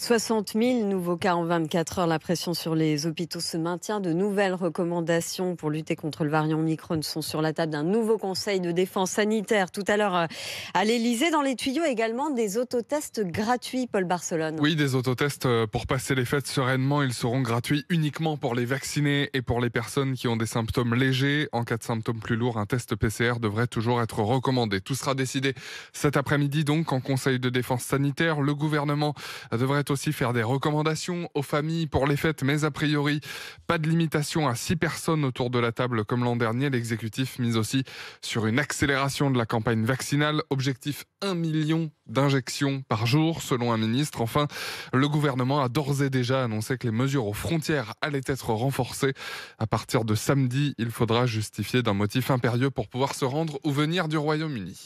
60 000 nouveaux cas en 24 heures. La pression sur les hôpitaux se maintient. De nouvelles recommandations pour lutter contre le variant Omicron sont sur la table d'un nouveau conseil de défense sanitaire. Tout à l'heure, euh, à l'Elysée, dans les tuyaux également des autotests gratuits, Paul Barcelone. Oui, des autotests euh, pour passer les fêtes sereinement. Ils seront gratuits uniquement pour les vaccinés et pour les personnes qui ont des symptômes légers. En cas de symptômes plus lourds, un test PCR devrait toujours être recommandé. Tout sera décidé cet après-midi, donc, en conseil de défense sanitaire. Le gouvernement devrait aussi faire des recommandations aux familles pour les fêtes, mais a priori, pas de limitation à six personnes autour de la table comme l'an dernier. L'exécutif mise aussi sur une accélération de la campagne vaccinale, objectif 1 million d'injections par jour, selon un ministre. Enfin, le gouvernement a d'ores et déjà annoncé que les mesures aux frontières allaient être renforcées. À partir de samedi, il faudra justifier d'un motif impérieux pour pouvoir se rendre ou venir du Royaume-Uni.